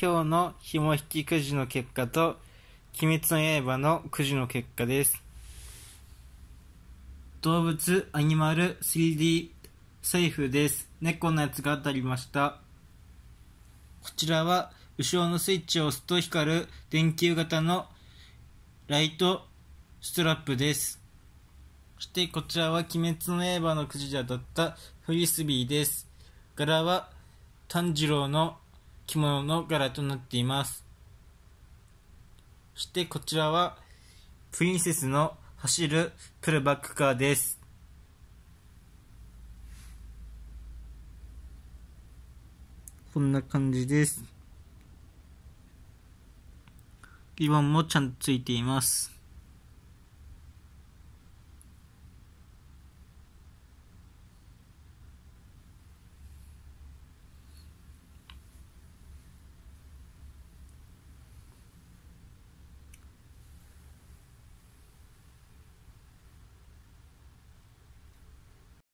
今日の紐引きくじの結果と、鬼滅の刃のくじの結果です。動物、アニマル、3D、セーフです。猫のやつが当たりました。こちらは、後ろのスイッチを押すと光る電球型のライトストラップです。そしてこちらは鬼滅の刃のくじで当たったフリスビーです。柄は炭治郎の着物の柄となっています。そしてこちらはプリンセスの走るプルバックカーです。こんな感じです。リボンもちゃんとついています。